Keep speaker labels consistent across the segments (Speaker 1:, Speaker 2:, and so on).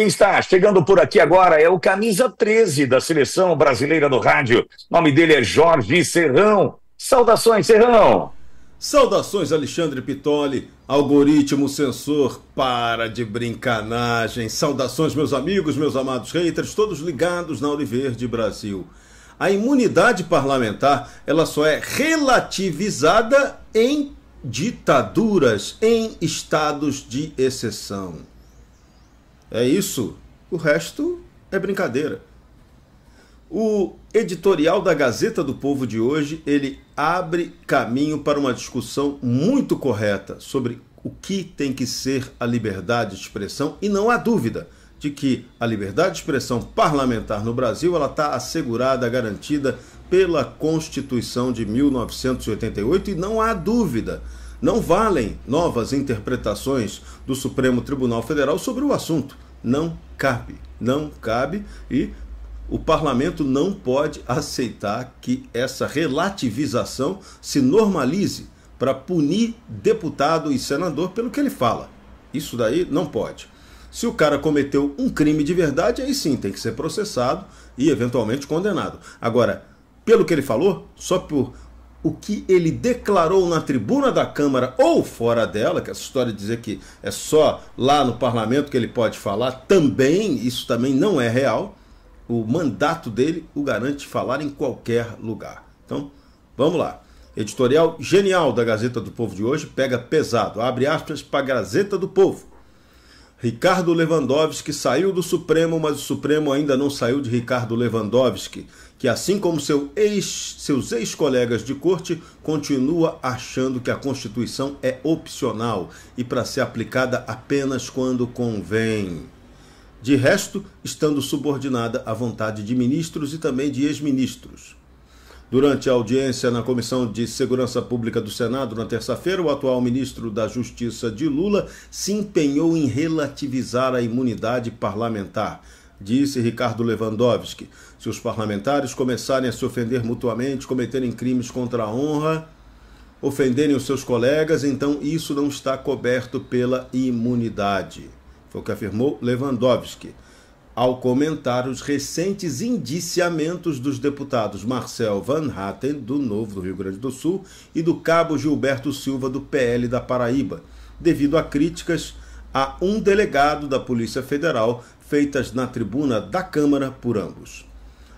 Speaker 1: Quem está chegando por aqui agora é o camisa 13 da seleção brasileira do rádio. O nome dele é Jorge Serrão. Saudações, Serrão! Saudações, Alexandre Pitoli, algoritmo sensor, para de brincanagem. Saudações, meus amigos, meus amados haters, todos ligados na Oliverde Brasil. A imunidade parlamentar, ela só é relativizada em ditaduras, em estados de exceção. É isso. O resto é brincadeira. O editorial da Gazeta do Povo de hoje, ele abre caminho para uma discussão muito correta sobre o que tem que ser a liberdade de expressão e não há dúvida de que a liberdade de expressão parlamentar no Brasil ela está assegurada, garantida pela Constituição de 1988 e não há dúvida não valem novas interpretações do Supremo Tribunal Federal sobre o assunto. Não cabe, não cabe e o parlamento não pode aceitar que essa relativização se normalize para punir deputado e senador pelo que ele fala. Isso daí não pode. Se o cara cometeu um crime de verdade, aí sim tem que ser processado e eventualmente condenado. Agora, pelo que ele falou, só por o que ele declarou na tribuna da Câmara ou fora dela, que essa história de dizer que é só lá no parlamento que ele pode falar, também, isso também não é real. O mandato dele o garante falar em qualquer lugar. Então, vamos lá. Editorial genial da Gazeta do Povo de hoje pega pesado. Abre aspas para a Gazeta do Povo. Ricardo Lewandowski saiu do Supremo, mas o Supremo ainda não saiu de Ricardo Lewandowski, que assim como seu ex, seus ex-colegas de corte, continua achando que a Constituição é opcional e para ser aplicada apenas quando convém. De resto, estando subordinada à vontade de ministros e também de ex-ministros. Durante a audiência na Comissão de Segurança Pública do Senado na terça-feira, o atual ministro da Justiça de Lula se empenhou em relativizar a imunidade parlamentar. Disse Ricardo Lewandowski: se os parlamentares começarem a se ofender mutuamente, cometerem crimes contra a honra, ofenderem os seus colegas, então isso não está coberto pela imunidade. Foi o que afirmou Lewandowski ao comentar os recentes indiciamentos dos deputados Marcel Van Hatten, do Novo do Rio Grande do Sul, e do cabo Gilberto Silva, do PL da Paraíba, devido a críticas a um delegado da Polícia Federal feitas na tribuna da Câmara por ambos.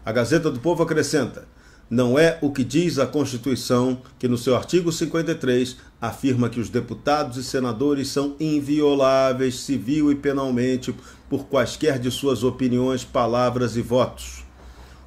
Speaker 1: A Gazeta do Povo acrescenta não é o que diz a Constituição, que no seu artigo 53 afirma que os deputados e senadores são invioláveis civil e penalmente por quaisquer de suas opiniões, palavras e votos.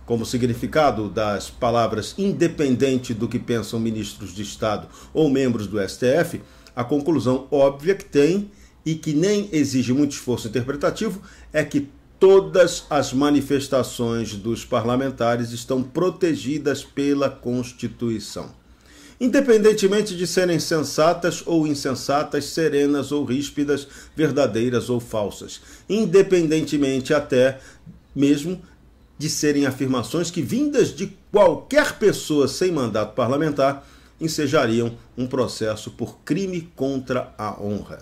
Speaker 1: Como significado das palavras independente do que pensam ministros de Estado ou membros do STF, a conclusão óbvia que tem e que nem exige muito esforço interpretativo é que todas as manifestações dos parlamentares estão protegidas pela Constituição. Independentemente de serem sensatas ou insensatas, serenas ou ríspidas, verdadeiras ou falsas, independentemente até mesmo de serem afirmações que, vindas de qualquer pessoa sem mandato parlamentar, ensejariam um processo por crime contra a honra.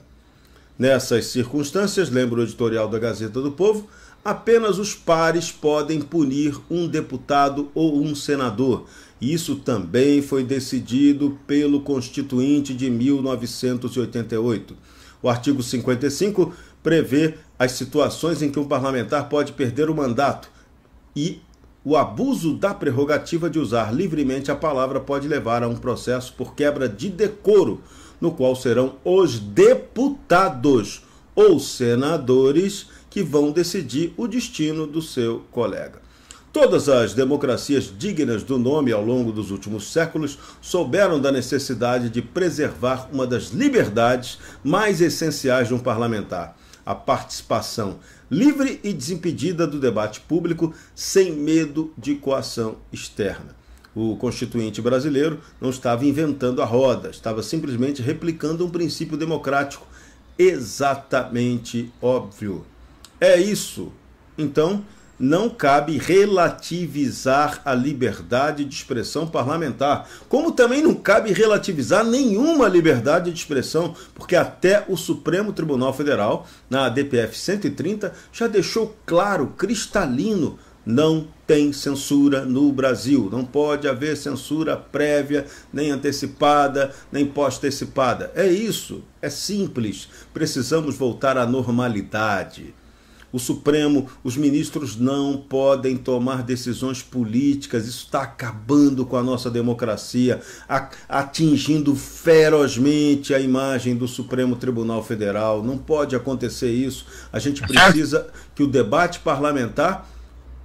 Speaker 1: Nessas circunstâncias, lembra o editorial da Gazeta do Povo, apenas os pares podem punir um deputado ou um senador. Isso também foi decidido pelo Constituinte de 1988. O artigo 55 prevê as situações em que um parlamentar pode perder o mandato e o abuso da prerrogativa de usar livremente a palavra pode levar a um processo por quebra de decoro no qual serão os deputados ou senadores que vão decidir o destino do seu colega. Todas as democracias dignas do nome ao longo dos últimos séculos souberam da necessidade de preservar uma das liberdades mais essenciais de um parlamentar: a participação livre e desimpedida do debate público, sem medo de coação externa o constituinte brasileiro não estava inventando a roda, estava simplesmente replicando um princípio democrático exatamente óbvio. É isso. Então, não cabe relativizar a liberdade de expressão parlamentar, como também não cabe relativizar nenhuma liberdade de expressão, porque até o Supremo Tribunal Federal, na DPF 130, já deixou claro, cristalino, não tem censura no Brasil. Não pode haver censura prévia, nem antecipada, nem pós-antecipada. É isso, é simples. Precisamos voltar à normalidade. O Supremo, os ministros não podem tomar decisões políticas. Isso está acabando com a nossa democracia, atingindo ferozmente a imagem do Supremo Tribunal Federal. Não pode acontecer isso. A gente precisa que o debate parlamentar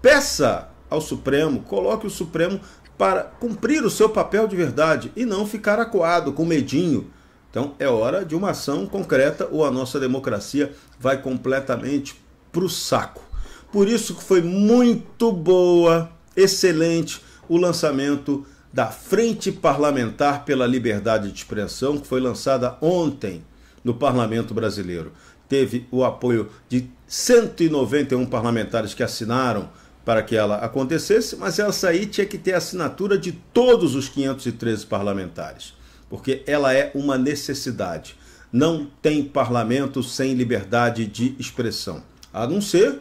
Speaker 1: peça ao Supremo, coloque o Supremo para cumprir o seu papel de verdade e não ficar acuado com medinho. Então é hora de uma ação concreta ou a nossa democracia vai completamente para o saco. Por isso que foi muito boa, excelente o lançamento da Frente Parlamentar pela Liberdade de Expressão, que foi lançada ontem no Parlamento Brasileiro. Teve o apoio de 191 parlamentares que assinaram para que ela acontecesse, mas essa aí tinha que ter a assinatura de todos os 513 parlamentares, porque ela é uma necessidade. Não tem parlamento sem liberdade de expressão, a não ser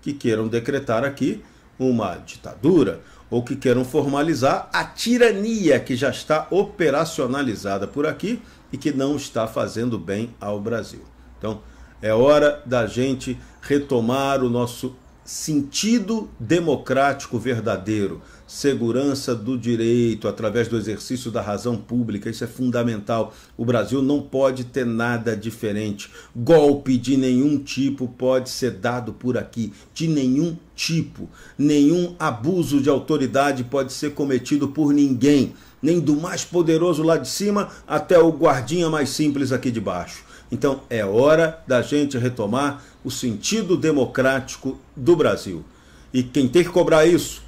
Speaker 1: que queiram decretar aqui uma ditadura ou que queiram formalizar a tirania que já está operacionalizada por aqui e que não está fazendo bem ao Brasil. Então, é hora da gente retomar o nosso sentido democrático verdadeiro, segurança do direito através do exercício da razão pública, isso é fundamental. O Brasil não pode ter nada diferente. Golpe de nenhum tipo pode ser dado por aqui, de nenhum tipo. Nenhum abuso de autoridade pode ser cometido por ninguém, nem do mais poderoso lá de cima até o guardinha mais simples aqui de baixo. Então é hora da gente retomar o sentido democrático do Brasil. E quem tem que cobrar isso?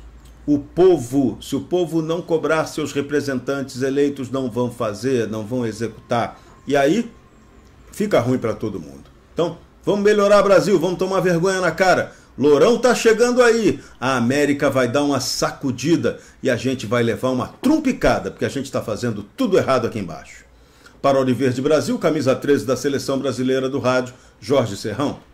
Speaker 1: O povo. Se o povo não cobrar, seus representantes eleitos não vão fazer, não vão executar. E aí fica ruim para todo mundo. Então, vamos melhorar Brasil, vamos tomar vergonha na cara. Lourão tá chegando aí. A América vai dar uma sacudida e a gente vai levar uma trumpicada, porque a gente está fazendo tudo errado aqui embaixo. Para Oliverde Brasil, camisa 13 da Seleção Brasileira do Rádio, Jorge Serrão.